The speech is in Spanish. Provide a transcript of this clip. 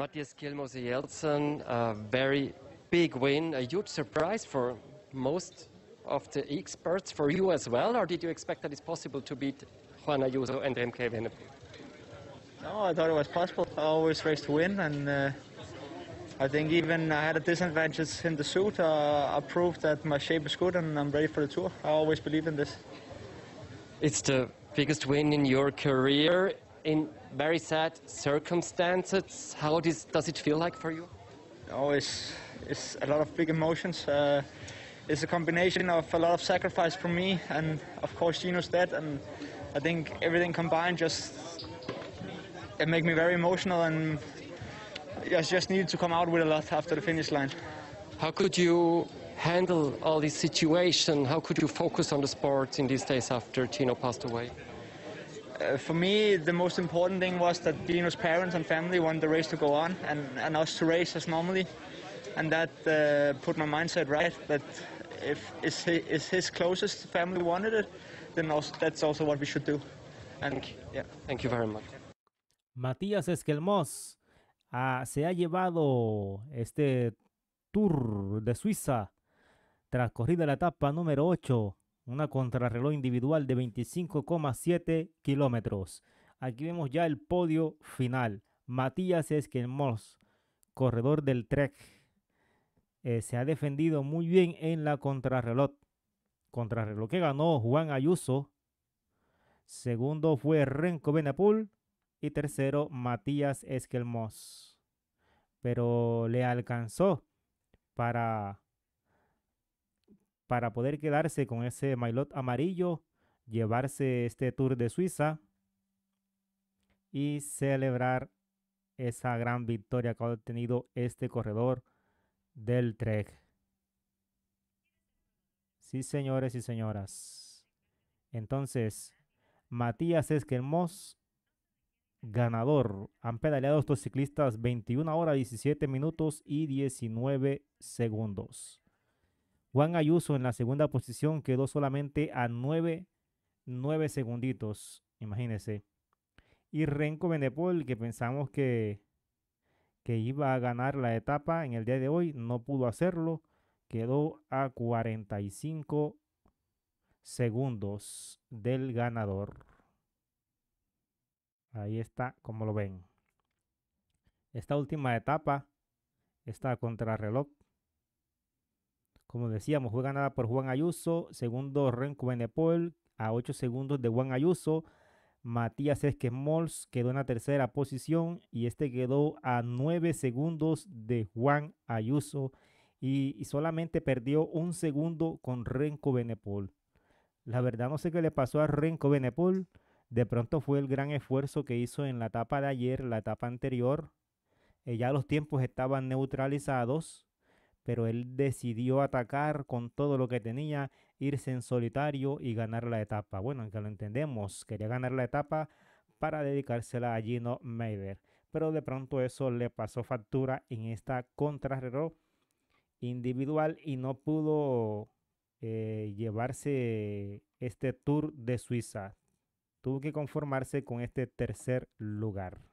Matthias Kilmose Jeltsin, a very big win, a huge surprise for most of the experts, for you as well, or did you expect that it's possible to beat Juan Ayuso and MK Venepool? No, I thought it was possible. I always race to win, and uh, I think even I had a disadvantage in the suit. Uh, I proved that my shape is good and I'm ready for the tour. I always believe in this. It's the biggest win in your career in very sad circumstances. How does, does it feel like for you? Oh, it's, it's a lot of big emotions. Uh, it's a combination of a lot of sacrifice for me and, of course, Gino's death. And I think everything combined just it made me very emotional and I just needed to come out with a lot after the finish line. How could you handle all this situation? How could you focus on the sport in these days after Gino passed away? Uh, for me, the most important thing was that Dino's parents and family wanted the race to go on and, and us to race as normally. And that uh, put my mindset right that if it's his, his closest family wanted it, then also, that's also what we should do. And Thank you. Yeah. Thank you very much. Matías Esquelmos uh, ah, se ha llevado este Tour de Suiza tras corrida la etapa número 8 una contrarreloj individual de 25,7 kilómetros. Aquí vemos ya el podio final. Matías Esquelmos, corredor del Trek, eh, se ha defendido muy bien en la contrarreloj. Contrarreloj que ganó Juan Ayuso. Segundo fue Renko Benapul. Y tercero, Matías Esquelmos. Pero le alcanzó para para poder quedarse con ese maillot amarillo, llevarse este Tour de Suiza y celebrar esa gran victoria que ha obtenido este corredor del Trek. Sí, señores y señoras. Entonces, Matías Esquelmos, ganador. Han pedaleado estos ciclistas 21 horas 17 minutos y 19 segundos. Juan Ayuso en la segunda posición quedó solamente a 9, 9 segunditos, imagínense. Y Renko Benepol, que pensamos que, que iba a ganar la etapa en el día de hoy, no pudo hacerlo. Quedó a 45 segundos del ganador. Ahí está, como lo ven. Esta última etapa, está contra contrarreloj, como decíamos, fue ganada por Juan Ayuso, segundo Renko Benepol, a 8 segundos de Juan Ayuso. Matías Esquemols quedó en la tercera posición y este quedó a 9 segundos de Juan Ayuso y, solamente perdió un segundo con Renko Benepol. La verdad no sé qué le pasó a Renko Benepol. De pronto fue el gran esfuerzo que hizo en la etapa de ayer, la etapa anterior. Eh, ya los tiempos estaban neutralizados pero él decidió atacar con todo lo que tenía, irse en solitario y ganar la etapa. Bueno, que lo entendemos, quería ganar la etapa para dedicársela a Gino Maider, pero de pronto eso le pasó factura en esta contrarreloj individual y no pudo eh, llevarse este Tour de Suiza. Tuvo que conformarse con este tercer lugar.